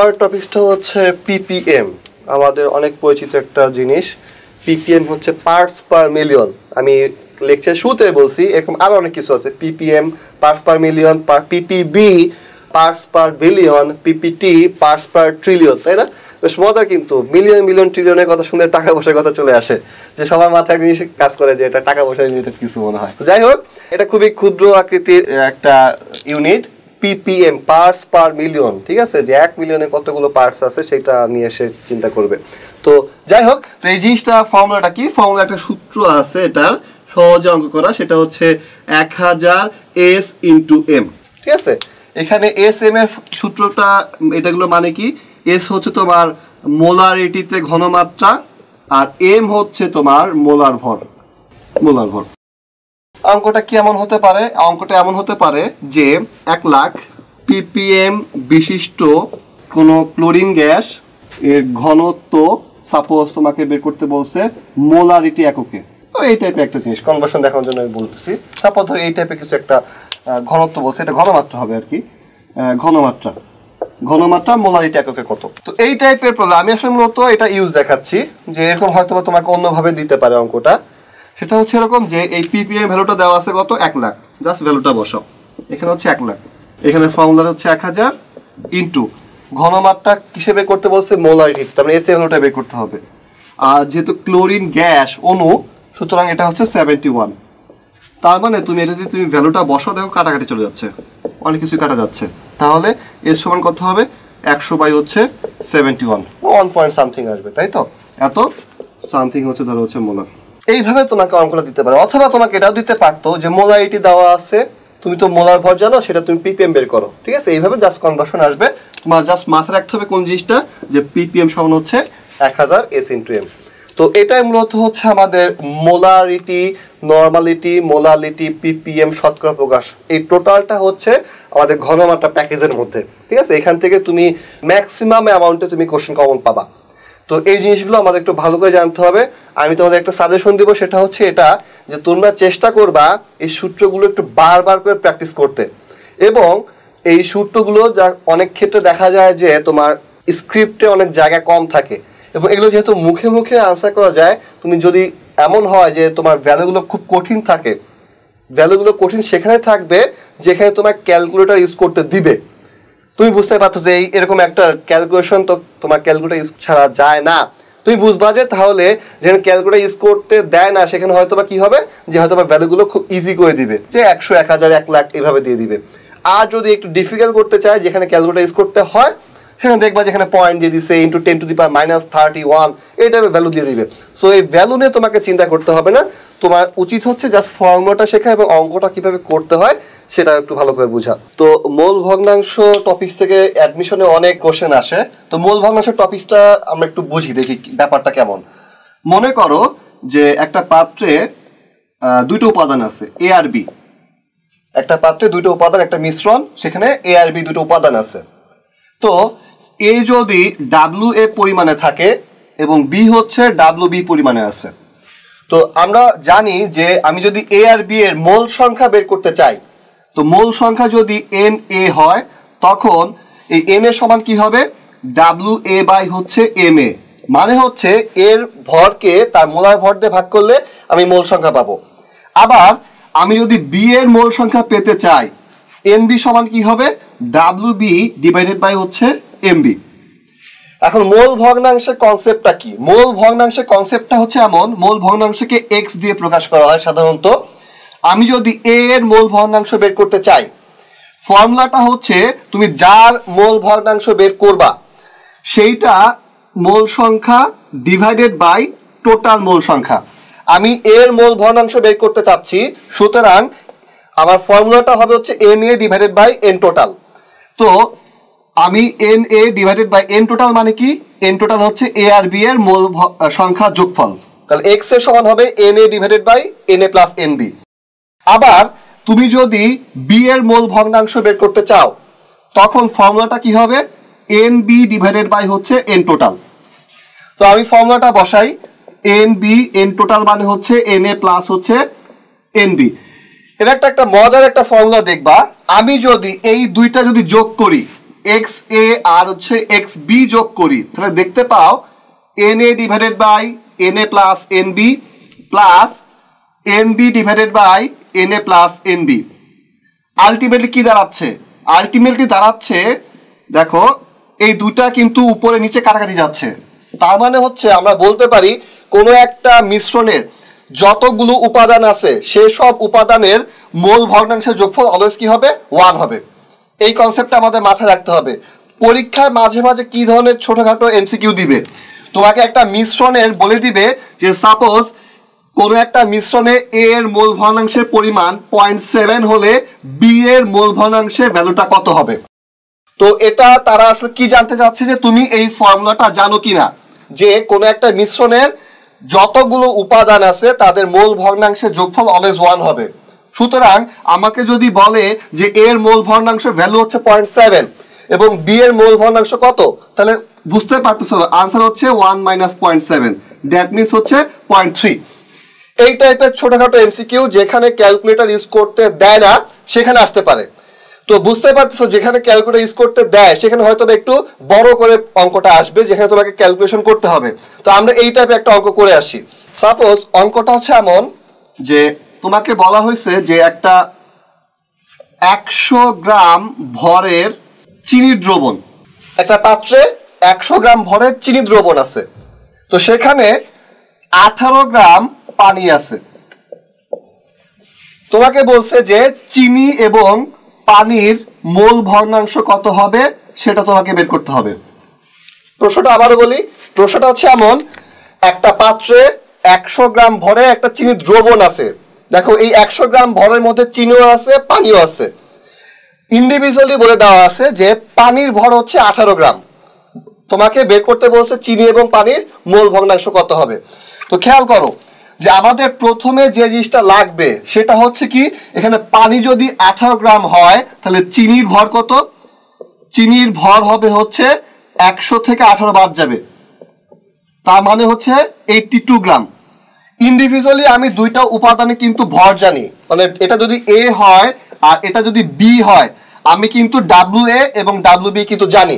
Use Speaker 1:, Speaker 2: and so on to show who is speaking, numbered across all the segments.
Speaker 1: পরের টপিকসটা হচ্ছে পিপিএম আমাদের অনেক পরিচিত একটা জিনিস পিপিএম হচ্ছে পার্টস পার মিলিয়ন আমি লেকচার শুতে বলছি এরকম আরও অনেক কিছু আছে PPM parts per million per PPB parts per billion PPT parts per trillion তাই না বেশ মজা কিন্তু মিলিয়ন মিলিয়ন ট্রিলিয়নের কথা শুনে টাকা পয়সার কথা চলে আসে যে সবার মাথায় জিনিস কাজ করে যে এটা টাকা পয়সা রিলেটেড কিছু মনে হয় যাই হোক এটা খুবই ক্ষুদ্র আকৃতির একটা unit PPM parts per million ঠিক আছে যে এক মিলিয়নে কতগুলো পার্টস আছে সেটা নিয়ে সে চিন্তা করবে তো যাই হোক তো এই জিনিসটা ফর্মুলাটা কি ফর্মুলা একটা সূত্র আছে এটার সহজে অঙ্ক করা সেটা হচ্ছে এক হাজার এস ইন্টু এম ঠিক আছে এখানে এস এম এর সূত্রটা এটাগুলো মানে কি এস হচ্ছে তোমার মোলারিটিতে ঘনমাত্রা আর এম হচ্ছে তোমার মোলার ভর মোলার ভর অঙ্কটা কি এমন হতে পারে অঙ্কটা এমন হতে পারে যে এক লাখ পিপিএম বিশিষ্ট কোনো ক্লোরিন গ্যাস এর ঘনত্ব সাপোজ তোমাকে বের করতে বলছে মোলারিটি এককে তো এই টাইপের একটা জিনিস কনভার্সন দেখানোর জন্য আমি বলতেছি সাপোজ ধরো এই টাইপের কিছু একটা ঘনত্ব বলছে এটা ঘনমাত্রা হবে আর কি ঘনমাত্রা ঘনমাত্রা মোলারিটি এককে কত তো এই টাইপের প্রবলেম আমি আসলে মূলত এটা ইউজ দেখাচ্ছি যে এরকম হয়তো তোমাকে অন্যভাবে দিতে পারে অঙ্কটা সেটা হচ্ছে এরকম যে এই পিপিএম ভ্যালুটা দেওয়া আছে কত এক লাখ জাস্ট ভ্যালুটা বসাও এখানে হচ্ছে এক লাখ এখানে ফর্মুলা হচ্ছে এক হাজার ইন্টু ঘনমাত্রা কিসে বের করতে বলছে মোলারিটি তার মানে এসি ভ্যালুটা বের করতে হবে আর যেহেতু ক্লোরিন গ্যাস অনু সুতরাং এটা হচ্ছে সেভেন্টি ওয়ান তার মানে তুমি এটা যদি তুমি ভ্যালুটা বসাও দেখো কাটাকাটি চলে যাচ্ছে অনেক কিছু কাটা যাচ্ছে তাহলে এর সমান কত হবে একশো বাই হচ্ছে seventy one one point something আসবে তাই তো এত সামথিং হচ্ছে ধরো হচ্ছে মোলার এইভাবে তোমাকে অঙ্কটা দিতে পারে অথবা তোমাকে এটাও দিতে পারতো যে মোলারিটি দেওয়া আছে তুমি তো মোলার ভর জানো সেটা তুমি পিপিএম বের করো ঠিক আছে এইভাবে জাস্ট কনভার্সন আসবে তোমার জাস্ট মাথায় রাখতে হবে কোন জিনিসটা যে পিপিএম সমান হচ্ছে এক হাজার এস ইন্টু এম তো এটাই মূলত হচ্ছে আমাদের মোলারিটি নর্মালিটি মোলালিটি পিপিএম শতকরা প্রকাশ এই টোটালটা হচ্ছে আমাদের ঘনমাত্রা প্যাকেজের মধ্যে ঠিক আছে এখান থেকে তুমি ম্যাক্সিমাম অ্যামাউন্টে তুমি কোশ্চেন কমন পাবা তো এই জিনিসগুলো আমাদের একটু ভালো করে জানতে হবে আমি তোমাদের একটা সাজেশন দিব সেটা হচ্ছে এটা যে তোমরা চেষ্টা করবা এই সূত্রগুলো একটু বারবার করে প্র্যাকটিস করতে এবং এই সূত্রগুলো যা অনেক ক্ষেত্রে দেখা যায় যে তোমার স্ক্রিপ্টে অনেক জায়গা কম থাকে এবং এগুলো যেহেতু মুখে মুখে আনসার করা যায় তুমি যদি এমন হয় যে তোমার ভ্যালুগুলো খুব কঠিন থাকে ভ্যালুগুলো কঠিন সেখানে থাকবে যেখানে তোমার ক্যালকুলেটর ইউজ করতে দিবে তুমি বুঝতে পারছো যে এরকম একটা ক্যালকুলেশন তো তোমার ক্যালকুলেটার ইউজ ছাড়া যায় না তুমি বুঝবা যে তাহলে যেখানে ক্যালকুলেটার ইউজ করতে দেয় না সেখানে হয়তো বা কী হবে যে হয়তো বা ভ্যালুগুলো খুব ইজি করে দিবে যে একশো এক হাজার এক লাখ এভাবে দিয়ে দিবে আর যদি একটু ডিফিকাল্ট করতে চায় যেখানে ক্যালকুলেটার ইউজ করতে হয় সেখানে দেখবা যেখানে পয়েন্ট দিয়ে দিছে into ten to the power minus thirty one এই টাইপের ভ্যালু দিয়ে দিবে সো এই ভ্যালু নিয়ে তোমাকে চিন্তা করতে হবে না তোমার উচিত হচ্ছে জাস্ট ফর্মুলাটা শেখা এবং অঙ্কটা কীভাবে করতে হয় সেটা একটু ভালো করে বোঝা তো মূল ভগ্নাংশ টপিক থেকে অ্যাডমিশনে অনেক কোশ্চেন আসে তো মূল ভগ্নাংশের টপিকটা আমরা একটু বুঝি দেখি ব্যাপারটা কেমন মনে করো যে একটা পাত্রে দুটো উপাদান আছে এ আর বি একটা পাত্রে দুটো উপাদান একটা মিশ্রণ সেখানে এ আর বি দুটো উপাদান আছে তো এ যদি ডাব্লু এ পরিমাণে থাকে এবং বি হচ্ছে ডাব্লু বি পরিমাণে আছে তো আমরা জানি যে আমি যদি এ আর বি এর মোল সংখ্যা বের করতে চাই তো মূল সংখ্যা যদি এন এ হয় তখন এই এন এর সমান কি হবে ডাব্লু এ বাই হচ্ছে এম এ মানে হচ্ছে এর ভরকে তার মোলার ভর দিয়ে ভাগ করলে আমি মূল সংখ্যা পাবো আবার আমি যদি বি এর মূল সংখ্যা পেতে চাই এন বি সমান কি হবে ডাব্লু বি ডিভাইডেড বাই হচ্ছে এম বি এখন মোল ভগ্নাংশের কনসেপ্টটা কি মোল ভগ্নাংশের কনসেপ্টটা হচ্ছে এমন মোল ভগ্নাংশকে এক্স দিয়ে প্রকাশ করা হয় সাধারণত আমি যদি এ এর মোল ভগ্নাংশ বের করতে চাই ফর্মুলাটা হচ্ছে তুমি যার মোল ভগ্নাংশ বের করবা সেইটা মোল সংখ্যা ডিভাইডেড বাই টোটাল মোল সংখ্যা আমি এর মোল ভগ্নাংশ বের করতে চাচ্ছি সুতরাং আমার ফর্মুলাটা হবে হচ্ছে N A divided by N total তো আমি N A divided by N total মানে কি এন টোটাল হচ্ছে এ আর বি এর মোল সংখ্যা যোগফল তাহলে এক্স এর সমান হবে N A divided by N A plus N B আবার তুমি যদি বি এর মোল ভগ্নাংশ বের করতে চাও তখন ফর্মুলাটা কি হবে এন বি ডিভাইডেড বাই হচ্ছে এন টোটাল তো আমি ফর্মুলাটা বসাই এন বি এন টোটাল মানে হচ্ছে এন এ প্লাস হচ্ছে এন বি এটা একটা একটা মজার একটা ফর্মুলা দেখবা আমি যদি এই দুইটা যদি যোগ করি এক্স এ আর হচ্ছে এক্স বি যোগ করি তাহলে দেখতে পাও N A divided by N A plus N B plus N B divided by N A plus N B ultimately কি দাঁড়াচ্ছে আলটিমেটলি দাঁড়াচ্ছে দেখো এই দুটা কিন্তু উপরে নিচে কাটাকাটি যাচ্ছে তার মানে হচ্ছে আমরা বলতে পারি কোনো একটা মিশ্রণের যতগুলো উপাদান আছে সেসব উপাদানের মূল ভগ্নাংশের যোগফল অলওয়েজ কি হবে ওয়ান হবে এই কনসেপ্টটা আমাদের মাথায় রাখতে হবে পরীক্ষায় মাঝে মাঝে কি ধরনের ছোটোখাটো এমসিকিউ দিবে তোমাকে একটা মিশ্রণের বলে দিবে যে সাপোজ কোনো একটা মিশ্রণে এ এর মূল ভগ্নাংশের পরিমাণ পয়েন্ট সেভেন হলে বি এর মূল ভগ্নাংশের ভ্যালুটা কত হবে তো এটা তারা আসলে কি জানতে চাচ্ছে যে তুমি এই ফর্মুলাটা জানো কিনা যে কোনো একটা মিশ্রণের যতগুলো উপাদান আছে তাদের মূল ভগ্নাংশের যোগফল অলওয়েজ ওয়ান হবে সুতরাং আমাকে যদি বলে যে এর মূল ভগ্নাংশের ভ্যালু হচ্ছে পয়েন্ট সেভেন এবং বি এর মূল ভগ্নাংশ কত তাহলে বুঝতে পারতেছো আনসার হচ্ছে one minus point seven that means হচ্ছে পয়েন্ট থ্রি এইটা একটা ছোটখাটো এমসিকিউ যেখানে ক্যালকুলেটর ইউজ করতে দেয় না সেখানে আসতে পারে তো বুঝতে পারছো যেখানে ক্যালকুলেটর ইউজ করতে দেয় সেখানে হয়তো একটু বড় করে অঙ্কটা আসবে যেখানে তোমাকে ক্যালকুলেশন করতে হবে তো আমরা এই টাইপের একটা অঙ্ক করে আসি সাপোজ অঙ্কটা হচ্ছে এমন যে তোমাকে বলা হয়েছে যে একটা একশো গ্রাম ভরের চিনি দ্রবণ একটা পাত্রে একশো গ্রাম ভরের চিনি দ্রবণ আছে তো সেখানে আঠারো গ্রাম পানি আছে তোমাকে বলছে যে চিনি এবং পানির মোল ভগ্নাংশ কত হবে সেটা তোমাকে বের করতে হবে প্রশ্নটা আবারও বলি প্রশ্নটা হচ্ছে এমন একটা পাত্রে একশো গ্রাম ভরে একটা চিনি দ্রবণ আছে দেখো এই একশো গ্রাম ভরের মধ্যে চিনিও আছে পানিও আছে ইন্ডিভিজুয়ালি বলে দেওয়া আছে যে পানির ভর হচ্ছে আঠারো গ্রাম তোমাকে বের করতে বলছে চিনি এবং পানির মোল ভগ্নাংশ কত হবে তো খেয়াল করো যে আমাদের প্রথমে যে জিনিসটা লাগবে সেটা হচ্ছে কি এখানে পানি যদি আঠারো গ্রাম হয় তাহলে চিনির ভর কত চিনির ভর হবে হচ্ছে একশো থেকে আঠারো বাদ যাবে তার মানে হচ্ছে এইটটি টু গ্রাম ইন্ডিভিজুয়ালি আমি দুইটা উপাদানে কিন্তু ভর জানি মানে এটা যদি এ হয় আর এটা যদি বি হয় আমি কিন্তু ডাব্লিউ এ এবং ডাব্লু বি কিন্তু জানি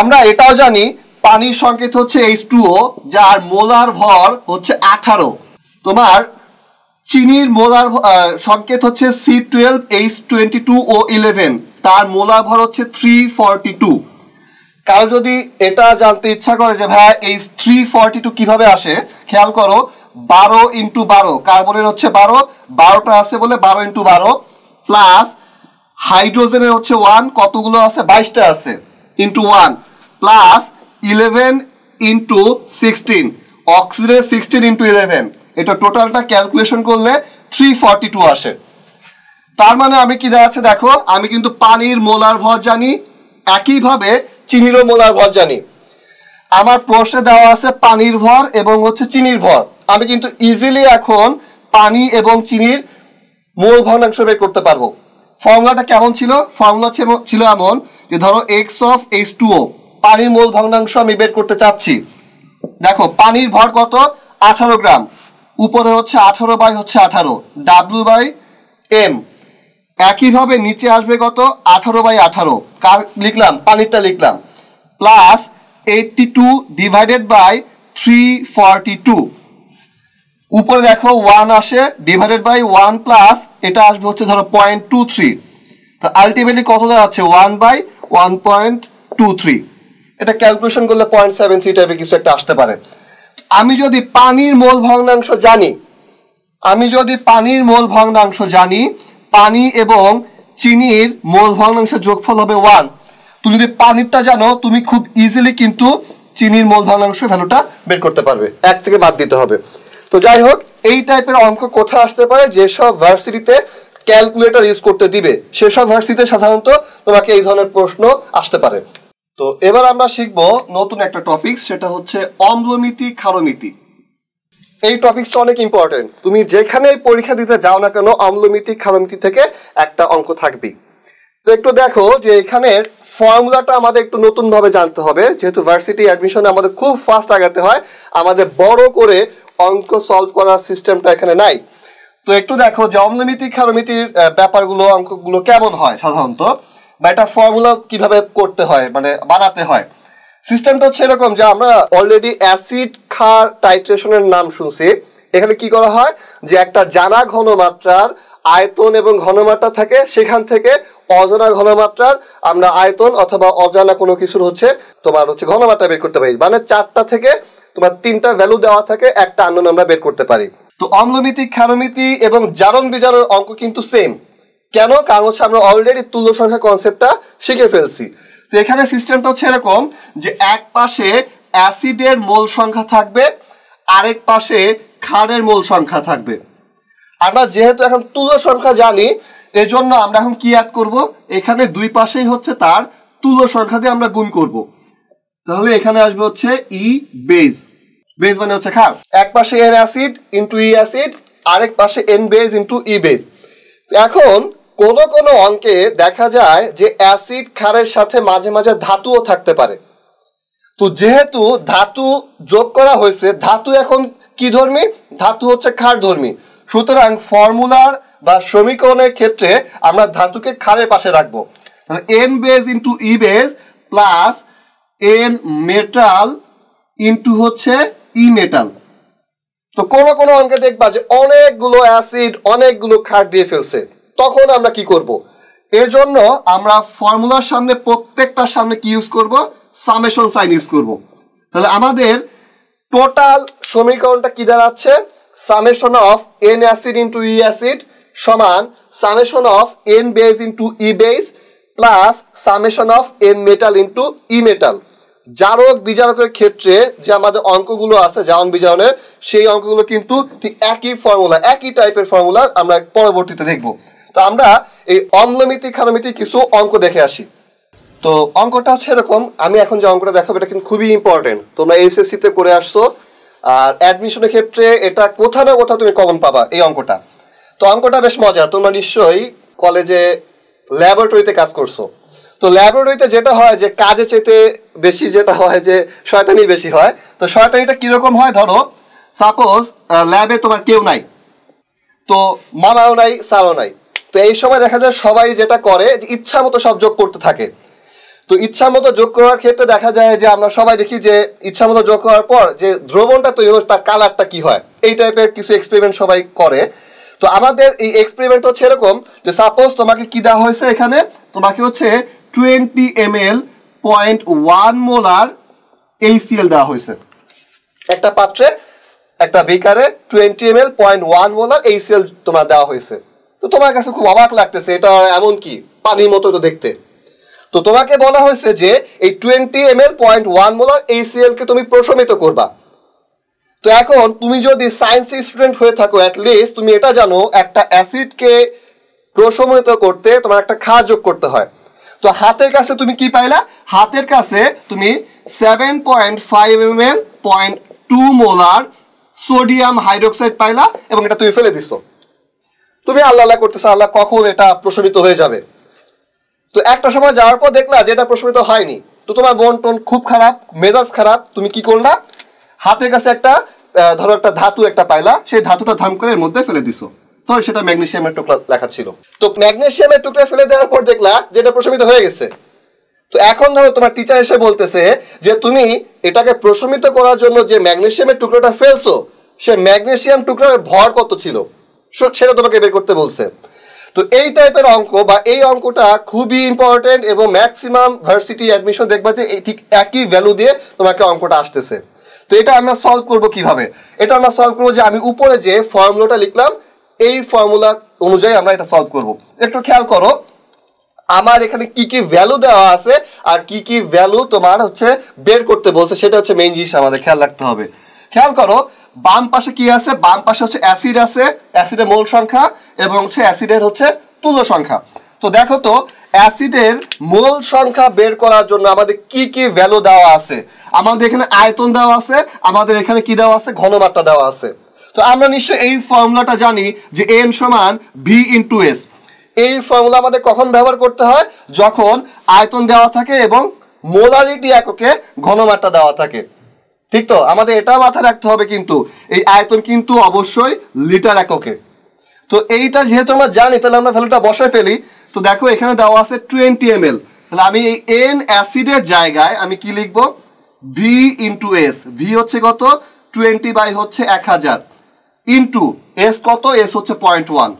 Speaker 1: আমরা এটাও জানি পানির সংকেত হচ্ছে এইচ টুও যার মোলার ভর হচ্ছে আঠারো তোমার চিনির মোলার সংকেত হচ্ছে C twelve H twenty two O eleven তার মোলার ভর হচ্ছে থ্রি ফর্টি টু কারো যদি এটা জানতে ইচ্ছা করে যে ভাই এই থ্রি ফর্টি টু কিভাবে আসে খেয়াল করো বারো ইন্টু বারো কার্বনের হচ্ছে বারো বারোটা আছে বলে বারো ইন্টু বারো প্লাস হাইড্রোজেনের হচ্ছে ওয়ান কতগুলো আছে বাইশটা আছে into one plus eleven into sixteen oxygen sixteen into eleven এটা টোটালটা ক্যালকুলেশন করলে থ্রি ফর্টি টু আসে তার মানে আমি কি দেখাচ্ছে দেখো আমি কিন্তু পানির মোলার ভর জানি একইভাবে চিনিরও মোলার ভর জানি আমার প্রশ্নে দেওয়া আছে পানির ভর এবং হচ্ছে চিনির ভর আমি কিন্তু ইজিলি এখন পানি এবং চিনির মোল ভগ্নাংশ বের করতে পারবো ফর্মুলাটা কেমন ছিল ফর্মুলা ছিল এমন যে ধরো X of H two O পানির মোল ভগ্নাংশ আমি বের করতে চাচ্ছি দেখো পানির ভর কত আঠারো গ্রাম উপরে হচ্ছে আঠারো বাই হচ্ছে আঠারো ডাব্লু বাই এম একইভাবে নিচে আসবে কত আঠারো বাই আঠারো কার লিখলাম পানিরটা লিখলাম plus eighty two divided by three forty two উপরে দেখো ওয়ান আসে ডিভাইডেড বাই ওয়ান প্লাস এটা আসবে হচ্ছে ধরো পয়েন্ট টু থ্রি আলটিমেটলি কত দাঁড়াচ্ছে one by one point two three এটা ক্যালকুলেশন করলে পয়েন্ট সেভেন থ্রি টাইপের কিছু একটা আসতে পারে আমি যদি পানির মোল ভগ্নাংশ জানি আমি যদি পানির মোল ভগ্নাংশ জানি পানি এবং চিনির মোল ভগ্নাংশের যোগফল হবে ওয়ান তুমি যদি পানিরটা জানো তুমি খুব ইজিলি কিন্তু চিনির মোল ভগ্নাংশ ভ্যালুটা বের করতে পারবে এক থেকে বাদ দিতে হবে তো যাই হোক এই টাইপের অঙ্ক কোথায় আসতে পারে যেসব ভার্সিটিতে ক্যালকুলেটর ইউজ করতে দিবে সেসব ভার্সিটিতে সাধারণত তোমাকে এই ধরনের প্রশ্ন আসতে পারে তো এবার আমরা শিখব নতুন একটা টপিক সেটা হচ্ছে অম্লমিতি ক্ষারমিতি এই টপিকসটা অনেক ইম্পর্টেন্ট তুমি যেখানে পরীক্ষা দিতে যাও না কেন অম্লমিতি ক্ষারমিতি থেকে একটা অঙ্ক থাকবেই তো একটু দেখো যে এখানে ফর্মুলাটা আমাদের একটু নতুনভাবে জানতে হবে যেহেতু ভার্সিটি অ্যাডমিশনে আমাদের খুব ফাস্ট আগাতে হয় আমাদের বড় করে অঙ্ক সলভ করার সিস্টেমটা এখানে নাই তো একটু দেখো যে অম্লমিতি ক্ষারমিতির ব্যাপারগুলো অঙ্কগুলো কেমন হয় সাধারণত বা একটা ফর্মুলা কিভাবে করতে হয় মানে বানাতে হয় সিস্টেমটা হচ্ছে এরকম যে আমরা অলরেডি অ্যাসিড খার টাইট্রেশনের নাম শুনছি এখানে কি করা হয় যে একটা জানা ঘনমাত্রার আয়তন এবং ঘনমাত্রা থাকে সেখান থেকে অজানা ঘনমাত্রার আমরা আয়তন অথবা অজানা কোনো কিছুর হচ্ছে তোমার হচ্ছে ঘনমাত্রা বের করতে পারি মানে চারটা থেকে তোমার তিনটা ভ্যালু দেওয়া থাকে একটা আন্দোলন আমরা বের করতে পারি তো অম্লমিতি ক্ষারমিতি এবং জারণ বিজারণ অঙ্ক কিন্তু সেম কেন কারণ হচ্ছে আমরা অলরেডি তুল্য সংখ্যা কনসেপ্টটা শিখে ফেলছি তো এখানে সিস্টেমটা হচ্ছে এরকম যে এক পাশে অ্যাসিডের মোল সংখ্যা থাকবে আরেক পাশে ক্ষারের মোল সংখ্যা থাকবে আমরা যেহেতু এখন তুলো সংখ্যা জানি এজন্য আমরা এখন কি অ্যাড করব এখানে দুই পাশেই হচ্ছে তার তুলো সংখ্যা দিয়ে আমরা গুণ করব তাহলে এখানে আসবে হচ্ছে ই বেজ বেজ মানে হচ্ছে খার এক পাশে এর অ্যাসিড ইন্টু ই অ্যাসিড আরেক পাশে N base into E base এখন কোনো কোনো অঙ্কে দেখা যায় যে অ্যাসিড ক্ষারের সাথে মাঝে মাঝে ধাতুও থাকতে পারে তো যেহেতু ধাতু যোগ করা হয়েছে ধাতু এখন কি ধর্মী ধাতু হচ্ছে ক্ষার ধর্মী সুতরাং ফর্মুলার বা সমীকরণের ক্ষেত্রে আমরা ধাতুকে ক্ষারের পাশে রাখবো N base into E e base plus N metal into হচ্ছে ই e মেটাল তো কোনো কোনো অঙ্কে দেখবা যে অনেকগুলো অ্যাসিড অনেকগুলো ক্ষার দিয়ে ফেলছে তখন আমরা কি করব। এর জন্য আমরা ফর্মুলার সামনে প্রত্যেকটার সামনে কি ইউজ করব সামেশন সাইন ইউজ করব। তাহলে আমাদের টোটাল সমীকরণটা কি দাঁড়াচ্ছে summation of N acid into E acid সমান summation of N base into E base plus summation of N metal into E metal জারক বিজারকের ক্ষেত্রে যে আমাদের অঙ্কগুলো আছে জারণ বিজারণের সেই অঙ্কগুলো কিন্তু ঠিক একই ফর্মুলা একই টাইপের ফর্মুলা আমরা পরবর্তীতে দেখবো তো আমরা এই অম্লমিতি খানমিতি কিছু অঙ্ক দেখে আসি তো অঙ্কটা হচ্ছে এরকম আমি এখন যে অঙ্কটা দেখাবো এটা কিন্তু খুবই ইম্পর্টেন্ট তোমরা e তে করে আসছো আর অ্যাডমিশনের ক্ষেত্রে এটা কোথাও না কোথাও তুমি কমন পাবা এই অঙ্কটা তো অঙ্কটা বেশ মজা তোমরা নিশ্চয়ই কলেজে ল্যাবরেটরিতে কাজ করছো তো ল্যাবরেটরিতে যেটা হয় যে কাজে চেতে বেশি যেটা হয় যে শয়তানি বেশি হয় তো শয়তানিটা কীরকম হয় ধরো সাপোজ ল্যাবে তোমার কেউ নাই তো মামাও নাই সারও নাই তো এই সময় দেখা যায় সবাই যেটা করে ইচ্ছা মতো সব যোগ করতে থাকে তো ইচ্ছা মতো যোগ করার ক্ষেত্রে দেখা যায় যে আমরা সবাই দেখি যে ইচ্ছা মতো যোগ করার পর যে দ্রবণটা তৈরি হচ্ছে তার কালারটা কি হয় এই টাইপের কিছু এক্সপেরিমেন্ট সবাই করে তো আমাদের এই এক্সপেরিমেন্ট হচ্ছে এরকম যে সাপোজ তোমাকে কি দেওয়া হয়েছে এখানে তোমাকে হচ্ছে twenty M L point one molar HCl দেওয়া হয়েছে একটা পাত্রে একটা বেকারে twenty M L point one molar HCl তোমার দেওয়া হয়েছে তো তোমার কাছে খুব অবাক লাগতেছে এটা এমন কি পানির মতো তো দেখতে তো তোমাকে বলা হয়েছে যে এই twenty M L point one molar H সিএলকে তুমি প্রশমিত করবা তো এখন তুমি যদি সায়েন্স স্টুডেন্ট হয়ে থাকো অ্যাটলিস্ট তুমি এটা জানো একটা অ্যাসিডকে প্রশমিত করতে তোমার একটা ক্ষার যোগ করতে হয় তো হাতের কাছে তুমি কি পাইলা হাতের কাছে তুমি seven point five M L point two molar sodium hydroxide পাইলা এবং এটা তুমি ফেলে দিছো তুমি আল্লাহ আল্লাহ করতেছো আল্লাহ কখন এটা প্রশমিত হয়ে যাবে তো একটা সময় যাওয়ার পর দেখলা যে এটা প্রশমিত হয়নি তো তোমার মন টন খুব খারাপ মেজাজ খারাপ তুমি কি করলা হাতের কাছে একটা ধরো একটা ধাতু একটা পাইলা সেই ধাতুটা ধাম করে মধ্যে ফেলে দিছো তো সেটা ম্যাগনেশিয়ামের টুকরা লেখা ছিল তো ম্যাগনেশিয়ামের টুকরা ফেলে দেওয়ার পর দেখলা যেটা প্রশমিত হয়ে গেছে তো এখন ধরো তোমার টিচার এসে বলতেছে যে তুমি এটাকে প্রশমিত করার জন্য যে ম্যাগনেশিয়ামের টুকরোটা ফেলছো সে ম্যাগনেশিয়াম টুকরোর ভর কত ছিল সেটা তোমাকে বের করতে বলছে তো এই টাইপের অঙ্ক বা এই অঙ্কটা খুবই ইম্পর্টেন্ট এবং ম্যাক্সিমাম ভার্সিটি অ্যাডমিশন দেখবা যে ঠিক একই ভ্যালু দিয়ে তোমাকে অঙ্কটা আসতেছে তো এটা আমরা সলভ করব কিভাবে এটা আমরা সলভ করবো যে আমি উপরে যে ফর্মুলাটা লিখলাম এই ফর্মুলা অনুযায়ী আমরা এটা সলভ করব একটু খেয়াল করো আমার এখানে কি কি ভ্যালু দেওয়া আছে আর কি কি ভ্যালু তোমার হচ্ছে বের করতে বলছে সেটা হচ্ছে মেইন জিনিস আমাদের খেয়াল রাখতে হবে খেয়াল করো বাম পাশে কি আছে বাম পাশে হচ্ছে অ্যাসিড আছে অ্যাসিডের মোল সংখ্যা এবং হচ্ছে অ্যাসিডের হচ্ছে তুল্য সংখ্যা তো দেখো তো অ্যাসিডের মোল সংখ্যা বের করার জন্য আমাদের কি কি ভ্যালু দেওয়া আছে আমাদের এখানে আয়তন দেওয়া আছে আমাদের এখানে কি দেওয়া আছে ঘনমাত্রা দেওয়া আছে তো আমরা নিশ্চয় এই ফর্মুলাটা জানি যে এন সমান ভি ইন্টু এস এই ফর্মুলা আমাদের কখন ব্যবহার করতে হয় যখন আয়তন দেওয়া থাকে এবং মোলারিটি এককে ঘনমাত্রা দেওয়া থাকে ঠিক তো আমাদের এটা মাথায় রাখতে হবে কিন্তু এই আয়তন কিন্তু অবশ্যই লিটার এককে তো এইটা যেহেতু আমরা জানি তাহলে আমরা ভ্যালুটা বসায় ফেলি তো দেখো এখানে দেওয়া আছে টোয়েন্টি এম তাহলে আমি এই এন অ্যাসিডের জায়গায় আমি কি লিখব ভি ইন্টু এস ভি হচ্ছে কত টোয়েন্টি বাই হচ্ছে এক হাজার ইন্টু এস কত এস হচ্ছে পয়েন্ট ওয়ান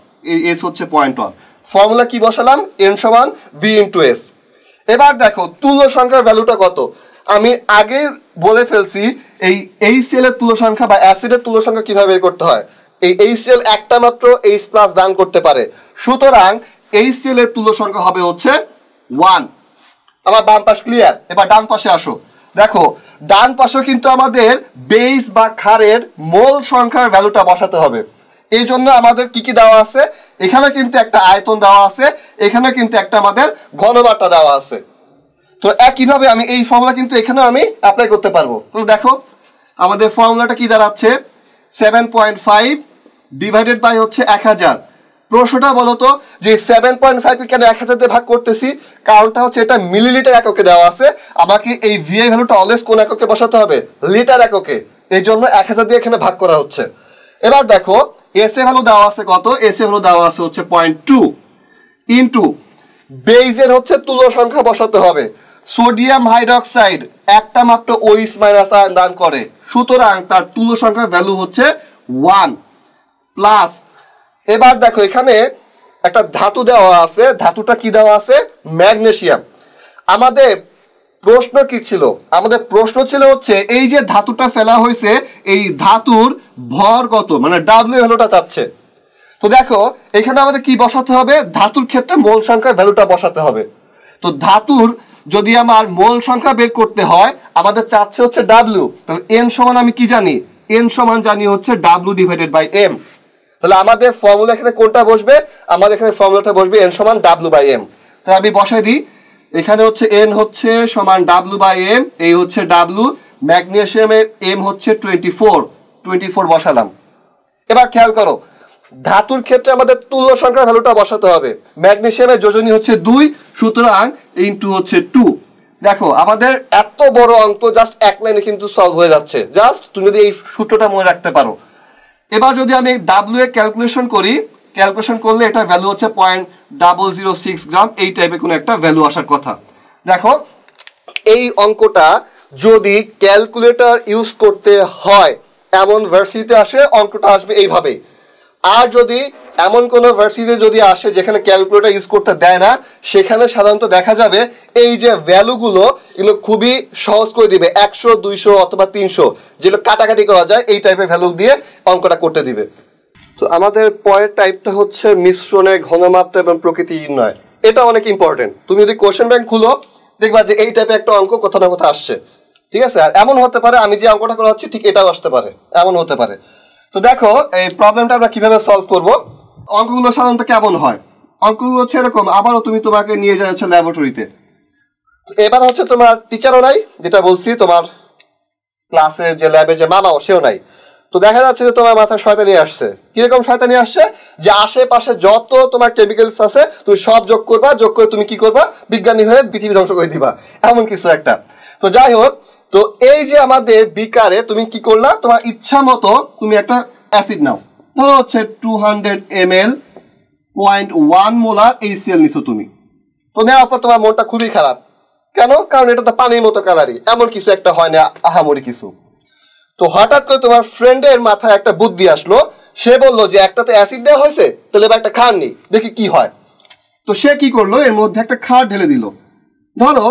Speaker 1: এস হচ্ছে পয়েন্ট ওয়ান ফর্মুলা কি বসালাম এন সমান ভি ইন্টু এস এবার দেখো তুল্য সংখ্যার ভ্যালুটা কত আমি আগের বলে ফেলছি এই এইচসিএল এর তুলো সংখ্যা বা অ্যাসিডের তুলো সংখ্যা কিভাবে বের করতে হয় এই এইচসিএল একটা মাত্র এইচ প্লাস দান করতে পারে সুতরাং এইচসিএল এর তুলো সংখ্যা হবে হচ্ছে ওয়ান আমার বাম পাশ ক্লিয়ার এবার ডান পাশে আসো দেখো ডান পাশে কিন্তু আমাদের বেস বা খারের মোল সংখ্যার ভ্যালুটা বসাতে হবে এই জন্য আমাদের কি কি দেওয়া আছে এখানে কিন্তু একটা আয়তন দেওয়া আছে এখানে কিন্তু একটা আমাদের ঘনমাত্রা দেওয়া আছে তো একইভাবে আমি এই ফর্মুলা কিন্তু এখানেও আমি অ্যাপ্লাই করতে পারবো দেখো আমাদের ফর্মুলাটা কি দাঁড়াচ্ছে seven point five divided by হচ্ছে এক হাজার প্রশ্নটা বলতো যে সেভেন পয়েন্ট ফাইভকে কেন এক হাজার দিয়ে ভাগ করতেছি কারণটা হচ্ছে এটা মিলিলিটার এককে দেওয়া আছে আমাকে এই ভিআই ভ্যালুটা অলওয়েজ কোন এককে বসাতে হবে লিটার এককে এই জন্য এক হাজার দিয়ে এখানে ভাগ করা হচ্ছে এবার দেখো এস এ ভ্যালু দেওয়া আছে কত এস এ ভ্যালু দেওয়া আছে হচ্ছে পয়েন্ট টু ইন্টু বেইজের হচ্ছে তুলো সংখ্যা বসাতে হবে সোডিয়াম হাইড্রক্সাইড একটা মাত্র ওইস মাইনাস আয়ন দান করে সুতরাং তার তুলো সংখ্যার ভ্যালু হচ্ছে ওয়ান প্লাস এবার দেখো এখানে একটা ধাতু দেওয়া আছে ধাতুটা কি দেওয়া আছে ম্যাগনেশিয়াম আমাদের প্রশ্ন কি ছিল আমাদের প্রশ্ন ছিল হচ্ছে এই যে ধাতুটা ফেলা হয়েছে এই ধাতুর ভর কত মানে ডাব্লিউ ভ্যালুটা চাচ্ছে তো দেখো এখানে আমাদের কি বসাতে হবে ধাতুর ক্ষেত্রে মোল সংখ্যার ভ্যালুটা বসাতে হবে তো ধাতুর যদি আমার মোল সংখ্যা বের করতে হয় আমাদের চাচ্ছে হচ্ছে ডাব্লু তাহলে এন সমান আমি কি জানি এন সমান জানি হচ্ছে ডাব্লু ডিভাইডেড বাই এম তাহলে আমাদের ফর্মুলা এখানে কোনটা বসবে আমাদের এখানে ফর্মুলাটা বসবে এন সমান ডাব্লু বাই এম তাহলে আমি বসাই দিই এখানে হচ্ছে এন হচ্ছে সমান ডাব্লু বাই এম এই হচ্ছে ডাব্লু ম্যাগনেশিয়ামের এম হচ্ছে টোয়েন্টি ফোর টোয়েন্টি ফোর বসালাম এবার খেয়াল করো ধাতুর ক্ষেত্রে আমাদের তুল্য সংখ্যা ভ্যালুটা বসাতে হবে ম্যাগনেশিয়ামের যোজনী হচ্ছে দুই সুতরাং ইন্টু হচ্ছে টু দেখো আমাদের এত বড় অঙ্ক জাস্ট এক লাইনে কিন্তু সলভ হয়ে যাচ্ছে জাস্ট তুমি যদি এই সূত্রটা মনে রাখতে পারো এবার যদি আমি ডাব্লিউ এর ক্যালকুলেশন করি ক্যালকুলেশন করলে এটা ভ্যালু হচ্ছে point double zero six gram এই টাইপের কোনো একটা ভ্যালু আসার কথা দেখো এই অঙ্কটা যদি ক্যালকুলেটর ইউজ করতে হয় এমন ভার্সিতে আসে অঙ্কটা আসবে এইভাবেই আর যদি এমন কোনো ভার্সিতে যদি আসে যেখানে ক্যালকুলেটার ইউজ করতে দেয় না সেখানে সাধারণত দেখা যাবে এই যে ভ্যালুগুলো এগুলো খুবই সহজ করে দিবে একশো দুইশো অথবা তিনশো যেগুলো কাটাকাটি করা যায় এই টাইপের ভ্যালু দিয়ে অঙ্কটা করতে দিবে তো আমাদের পরের টাইপটা হচ্ছে মিশ্রণের ঘনমাত্রা এবং প্রকৃতি নির্ণয় এটা অনেক ইম্পর্টেন্ট তুমি যদি কোশ্চেন ব্যাংক খুলো দেখবা যে এই টাইপের একটা অঙ্ক কোথাও না কোথাও আসছে ঠিক আছে আর এমন হতে পারে আমি যে অঙ্কটা করা হচ্ছে ঠিক এটাও আসতে পারে এমন হতে পারে তো দেখো এই প্রবলেমটা আমরা কিভাবে সলভ করব অঙ্কগুলো সাধারণত কেমন হয় অঙ্কগুলো হচ্ছে এরকম আবারও তুমি তোমাকে নিয়ে যাচ্ছ ল্যাবরেটরিতে এবার হচ্ছে তোমার টিচারও নাই যেটা বলছি তোমার ক্লাসে যে ল্যাবে যে মামাও সেও নাই তো দেখা যাচ্ছে যে তোমার মাথায় শয়তানি আসছে কিরকম শয়তানি আসছে যে আশেপাশে যত তোমার কেমিক্যালস আছে তুমি সব যোগ করবা যোগ করে তুমি কি করবা বিজ্ঞানী হয়ে পৃথিবী ধ্বংস করে দিবা এমন কিছু একটা তো যাই হোক তো এই যে আমাদের বিকারে তুমি কি করলা তোমার ইচ্ছা মতো তুমি একটা অ্যাসিড নাও ধরো হচ্ছে two hundred M L point one molar HCl নিছো তুমি তো নেওয়ার পর তোমার মনটা খুবই খারাপ কেন কারণ এটা তো পানির মতো কালারই এমন কিছু একটা হয় না আহামরি কিছু তো হঠাৎ করে তোমার ফ্রেন্ডের মাথায় একটা বুদ্ধি আসলো সে বললো যে একটা তো অ্যাসিড দেওয়া হয়েছে তাহলে এবার একটা খার নেই দেখি কি হয় তো সে কি করলো এর মধ্যে একটা খার ঢেলে দিল ধরো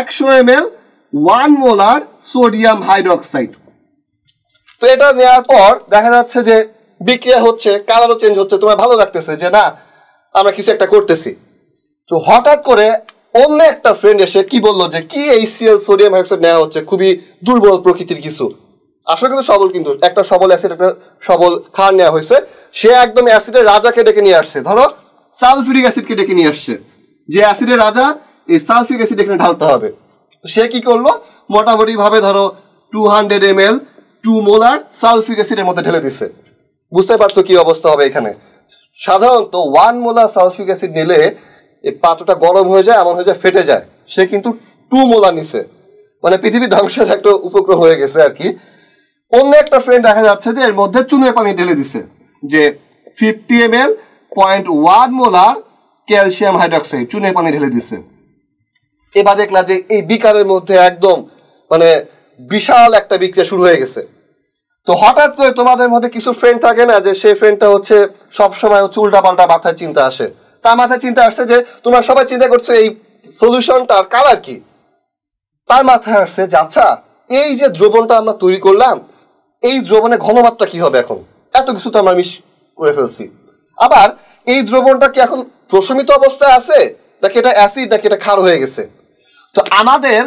Speaker 1: একশো M L one molar sodium hydroxide তো এটা নেওয়ার পর দেখা যাচ্ছে যে বিক্রিয়া হচ্ছে কালারও চেঞ্জ হচ্ছে তোমার ভালো লাগতেছে যে না আমরা কিছু একটা করতেছি তো হঠাৎ করে অন্য একটা ফ্রেন্ড এসে কি বললো যে কি এই সিএল সোডিয়াম হাইড্রোক্সাইড নেওয়া হচ্ছে খুবই দুর্বল প্রকৃতির কিছু আসলে কিন্তু সবল কিন্তু একটা সবল অ্যাসিড একটা সবল খার নেওয়া হয়েছে সে একদম অ্যাসিডের রাজাকে ডেকে নিয়ে আসছে ধরো সালফিউরিক অ্যাসিডকে ডেকে নিয়ে আসছে যে অ্যাসিডের রাজা এই সালফিউরিক অ্যাসিড এখানে ঢালতে হবে সে কি করলো মোটামুটি ভাবে ধরো two hundred M L two molar sulphuric অ্যাসিডের মধ্যে ঢেলে দিচ্ছে বুঝতে পারছো কি অবস্থা হবে এখানে সাধারণত ওয়ান মোলার সালফিক অ্যাসিড নিলে এই পাত্রটা গরম হয়ে যায় এমন হয়ে যায় ফেটে যায় সে কিন্তু টু মোলার নিছে মানে পৃথিবী ধ্বংসের একটা উপক্রম হয়ে গেছে আর কি অন্য একটা ফ্রেন্ড দেখা যাচ্ছে যে এর মধ্যে চুনের পানি ঢেলে দিছে যে fifty M L point one molar calcium hydroxide চুনের পানি ঢেলে দিছে এবার দেখলা যে এই বিকারের মধ্যে একদম মানে বিশাল একটা বিক্রিয়া শুরু হয়ে গেছে তো হঠাৎ করে তোমাদের মধ্যে কিছু ফ্রেন্ড থাকে না যে সেই ফ্রেন্ডটা হচ্ছে সবসময় হচ্ছে উল্টাপাল্টা মাথায় চিন্তা আসে তার মাথায় চিন্তা আসছে যে তোমরা সবাই চিন্তা করছো এই সলিউশনটার কালার কি তার মাথায় আসছে যে আচ্ছা এই যে দ্রবণটা আমরা তৈরি করলাম এই দ্রবণের ঘনমাত্রা কি হবে এখন এত কিছু তো আমরা মিস করে ফেলছি আবার এই দ্রবণটা কি এখন প্রশমিত অবস্থায় আছে নাকি এটা অ্যাসিড নাকি এটা খার হয়ে গেছে তো আমাদের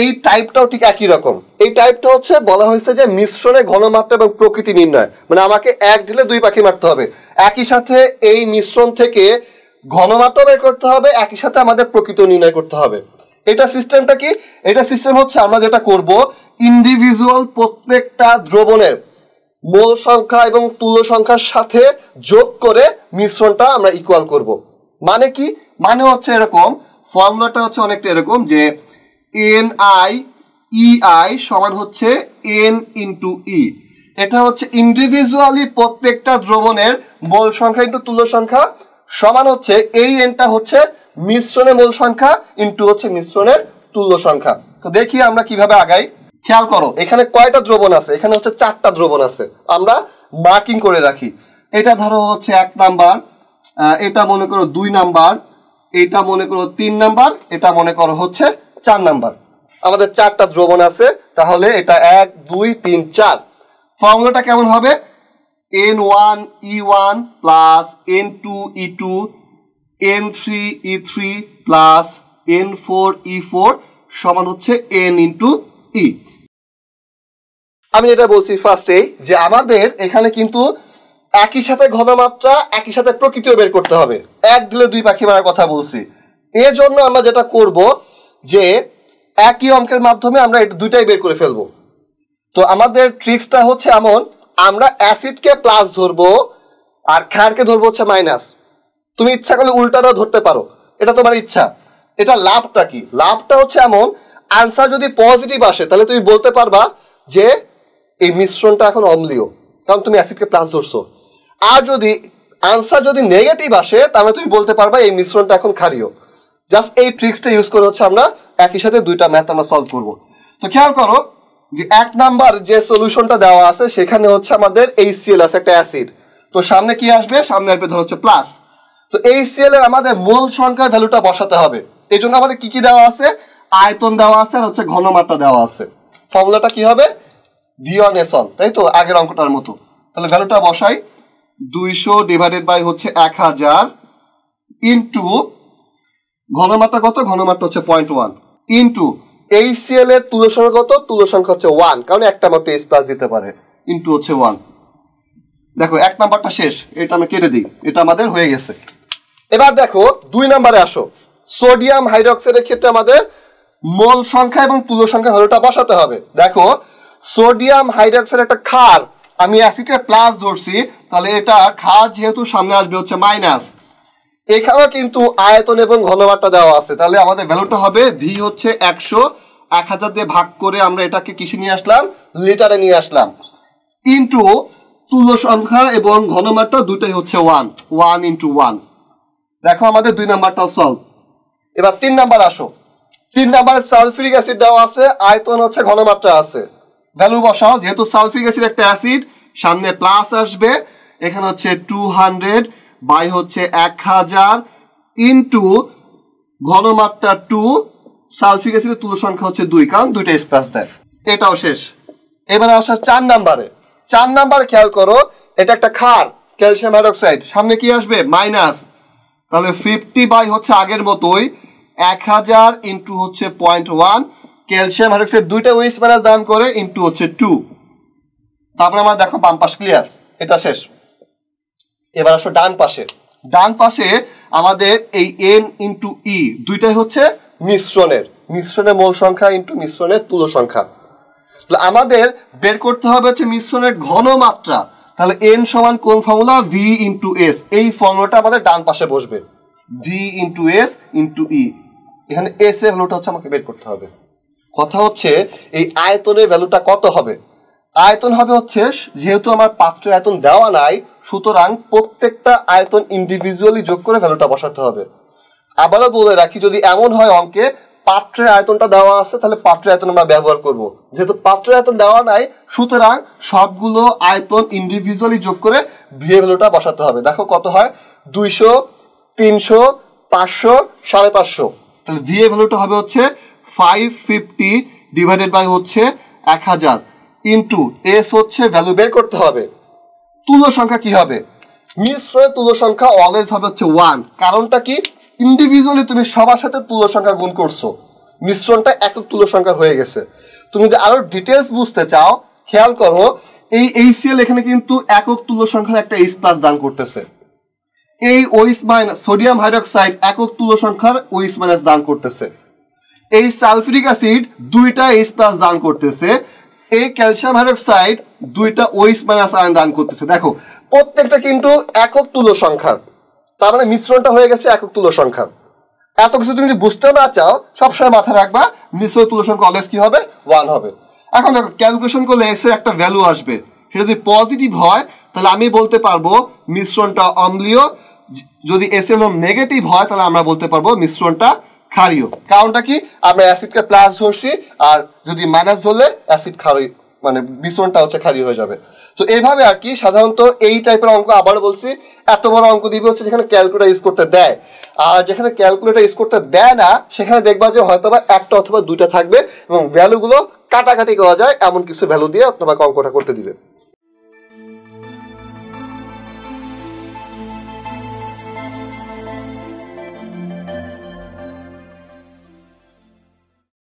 Speaker 1: এই টাইপটাও ঠিক একই রকম এই টাইপটা হচ্ছে বলা হয়েছে যে মিশ্রণে ঘনমাত্রা এবং প্রকৃতি নির্ণয় মানে আমাকে এক ঢিলে দুই পাখি মারতে হবে একই সাথে এই মিশ্রণ থেকে ঘনমাত্রা বের করতে হবে একই সাথে আমাদের প্রকৃত নির্ণয় করতে হবে এটা সিস্টেমটা কি এটা সিস্টেম হচ্ছে আমরা যেটা করব ইন্ডিভিজুয়াল প্রত্যেকটা দ্রবণের মোল সংখ্যা এবং তুল্য সংখ্যার সাথে যোগ করে মিশ্রণটা আমরা ইকুয়াল করব মানে কি মানে হচ্ছে এরকম ফর্মুলাটা হচ্ছে অনেকটা এরকম যে এন আই ই আই সমান হচ্ছে এন ইন্টু ই এটা হচ্ছে ইন্ডিভিজুয়ালি প্রত্যেকটা দ্রবণের মোল সংখ্যা ইন্টু তুল্য সংখ্যা সমান হচ্ছে এই এনটা হচ্ছে মিশ্রণের মোল সংখ্যা ইন্টু হচ্ছে মিশ্রণের তুল্য সংখ্যা তো দেখি আমরা কিভাবে আগাই খেয়াল করো এখানে কয়টা দ্রবণ আছে এখানে হচ্ছে চারটা দ্রবণ আছে আমরা মার্কিং করে রাখি এটা ধরো হচ্ছে এক নাম্বার এটা মনে করো দুই নাম্বার এটা মনে করো তিন নাম্বার এটা মনে করো হচ্ছে চার নাম্বার আমাদের চারটা দ্রবণ আছে তাহলে এটা এক দুই তিন চার ফর্মুলাটা কেমন হবে N one E one plus N two E two N three E three plus N four E four সমান হচ্ছে এন ইন্টু ই আমি এটা বলছি ফার্স্টেই যে আমাদের এখানে কিন্তু একই সাথে ঘনমাত্রা একই সাথে প্রকৃতিও বের করতে হবে এক দিলে দুই পাখি মারার কথা বলছি এজন্য আমরা যেটা করব যে একই অঙ্কের মাধ্যমে আমরা এটা দুইটাই বের করে ফেলবো তো আমাদের ট্রিক্সটা হচ্ছে এমন আমরা অ্যাসিডকে প্লাস ধরবো আর খারকে ধরবো হচ্ছে মাইনাস তুমি ইচ্ছা করলে উল্টাটা ধরতে পারো এটা তোমার ইচ্ছা এটা লাভটা কি লাভটা হচ্ছে এমন আনসার যদি পজিটিভ আসে তাহলে তুমি বলতে পারবা যে এই মিশ্রণটা এখন অম্লীয় কারণ তুমি অ্যাসিডকে প্লাস ধরছো আর যদি আনসার যদি নেগেটিভ আসে তাহলে তুমি বলতে পারবা এই মিশ্রণটা এখন খারিও জাস্ট এই ট্রিক্সটা ইউজ করে হচ্ছে আমরা একই সাথে দুইটা ম্যাথ আমরা সলভ করব তো খেয়াল করো যে এক নাম্বার যে সলিউশনটা দেওয়া আছে সেখানে হচ্ছে আমাদের এই সিএল আছে একটা অ্যাসিড তো সামনে কি আসবে সামনে আসবে ধর হচ্ছে প্লাস তো এই সিএল এর আমাদের মূল সংখ্যার ভ্যালুটা বসাতে হবে এই জন্য আমাদের কি কি দেওয়া আছে আয়তন দেওয়া আছে আর হচ্ছে ঘনমাত্রা দেওয়া আছে ফর্মুলাটা কি হবে ভিওনেসন তাই তো আগের অঙ্কটার মতো তাহলে ভ্যালুটা বসাই দুইশো ডিভাইডেড বাই হচ্ছে এক হাজার ইন্টু ঘনমাত্রা কত ঘনমাত্রা হচ্ছে point one into H Cl এর তুলো সংখ্যা কত তুলো সংখ্যা হচ্ছে ওয়ান কারণ একটা মাত্র এস প্লাস দিতে পারে ইন্টু হচ্ছে ওয়ান দেখো এক নাম্বারটা শেষ এটা আমি কেটে দিই এটা আমাদের হয়ে গেছে এবার দেখো দুই নাম্বারে আসো সোডিয়াম হাইড্রক্সাইডের ক্ষেত্রে আমাদের মোল সংখ্যা এবং তুলো সংখ্যা ভ্যালুটা বসাতে হবে দেখো সোডিয়াম হাইড্রক্সাইড একটা ক্ষার আমি অ্যাসিডে প্লাস ধরছি তাহলে এটা খা যেহেতু সামনে আসবে হচ্ছে মাইনাস এখানেও কিন্তু আয়তন এবং ঘনবারটা দেওয়া আছে তাহলে আমাদের ভ্যালুটা হবে ভি হচ্ছে একশো এক হাজার দিয়ে ভাগ করে আমরা এটাকে কিসে নিয়ে আসলাম লিটারে নিয়ে আসলাম ইন্টু তুল্য সংখ্যা এবং ঘনমাত্রা দুটাই হচ্ছে ওয়ান ওয়ান ইন্টু ওয়ান দেখো আমাদের দুই নাম্বারটা সলভ এবার তিন নাম্বার আসো তিন নাম্বার সালফিরিক অ্যাসিড দেওয়া আছে আয়তন হচ্ছে ঘনমাত্রা আছে ভ্যালু বসাও যেহেতু সালফিক অ্যাসিড একটা অ্যাসিড সামনে প্লাস আসবে এখানে হচ্ছে টু হান্ড্রেড বাই হচ্ছে এক হাজার ইন্টু ঘনমাত্রা টু সালফিক অ্যাসিডের তুলো সংখ্যা হচ্ছে দুই কারণ দুইটা স্পেস দেয় এটাও শেষ এবার আসা চার নাম্বারে চার নাম্বার খেয়াল করো এটা একটা খার ক্যালসিয়াম হাইড্রক্সাইড সামনে কি আসবে মাইনাস তাহলে ফিফটি বাই হচ্ছে আগের মতোই এক হাজার ইন্টু হচ্ছে পয়েন্ট ওয়ান ক্যালসিয়াম হাইড্রক্সাইড দুইটা ওয়েস মাইনাস দান করে ইনটু হচ্ছে টু তারপর আমার দেখো বাম পাশ ক্লিয়ার এটা শেষ এবার আসো ডান পাশে ডান পাশে আমাদের এই এন ইনটু ই দুইটাই হচ্ছে মিশ্রণের মিশ্রণের মোল সংখ্যা ইনটু মিশ্রণের তুলো সংখ্যা তাহলে আমাদের বের করতে হবে হচ্ছে মিশ্রণের ঘনমাত্রা তাহলে এন সমান কোন ফর্মুলা ভি ইনটু এস এই ফর্মুলাটা আমাদের ডান পাশে বসবে V into S into E এখানে এস এর হলোটা হচ্ছে আমাকে বের করতে হবে কথা হচ্ছে এই আয়তনের ভ্যালুটা কত হবে আয়তন হবে হচ্ছে যেহেতু আমার পাত্র আয়তন দেওয়া নাই সুতরাং প্রত্যেকটা আয়তন ইন্ডিভিজুয়ালি যোগ করে ভ্যালুটা বসাতে হবে আবারও বলে রাখি যদি এমন হয় অঙ্কে পাত্রের আয়তনটা দেওয়া আছে তাহলে পাত্রের আয়তন আমরা ব্যবহার করব যেহেতু পাত্রের আয়তন দেওয়া নাই সুতরাং সবগুলো আয়তন ইন্ডিভিজুয়ালি যোগ করে ভিএ ভ্যালুটা বসাতে হবে দেখো কত হয় দুইশো তিনশো পাঁচশো সাড়ে পাঁচশো তাহলে ভিএ ভ্যালুটা হবে হচ্ছে ফাইভ ফিফটি ডিভাইডেড বাই হচ্ছে এক হাজার ইন্টু এস হচ্ছে ভ্যালু বের করতে হবে তুলো সংখ্যা কি হবে মিশ্র তুলো সংখ্যা অলওয়েজ হবে হচ্ছে ওয়ান কারণটা কি ইন্ডিভিজুয়ালি তুমি সবার সাথে তুলো সংখ্যা গুণ করছো মিশ্রণটা একক তুলো সংখ্যা হয়ে গেছে তুমি যদি আরো ডিটেলস বুঝতে চাও খেয়াল করো এই এইসিএল এখানে কিন্তু একক তুলো সংখ্যার একটা এইস প্লাস দান করতেছে এই ওইস মাইনাস সোডিয়াম হাইড্রক্সাইড একক তুলো সংখ্যার ওইস মাইনাস দান করতেছে এই সালফিউরিক অ্যাসিড দুইটা এইচ প্লাস দান করতেছে এই ক্যালসিয়াম হাইড্রক্সাইড দুইটা ওইস মাইনাস আয়ন দান করতেছে দেখো প্রত্যেকটা কিন্তু একক তুলো সংখ্যার তার মানে মিশ্রণটা হয়ে গেছে একক তুলো সংখ্যার এত কিছু তুমি যদি বুঝতে না চাও সবসময় মাথায় রাখবা মিশ্র তুলো সংখ্যা অলওয়েজ কি হবে ওয়ান হবে এখন দেখো ক্যালকুলেশন করলে এসে এর একটা ভ্যালু আসবে সেটা যদি পজিটিভ হয় তাহলে আমি বলতে পারবো মিশ্রণটা অম্লীয় যদি এস এল নেগেটিভ হয় তাহলে আমরা বলতে পারবো মিশ্রণটা ক্ষারীয় কারণটা কি আমরা অ্যাসিডকে প্লাস ধরছি আর যদি মাইনাস ধরলে অ্যাসিড মানে মিশ্রণটা হচ্ছে হয়ে যাবে তো আর কি সাধারণত এই টাইপের অঙ্ক আবার বলছি এত বড় অঙ্ক দিবে হচ্ছে যেখানে ক্যালকুলেটার ইউজ করতে দেয় আর যেখানে ক্যালকুলেটার ইউজ করতে দেয় না সেখানে দেখবা যে হয়তো বা একটা অথবা দুইটা থাকবে এবং ভ্যালুগুলো কাটাকাটি করা যায় এমন কিছু ভ্যালু দিয়ে তোমাকে অঙ্কটা করতে দিবে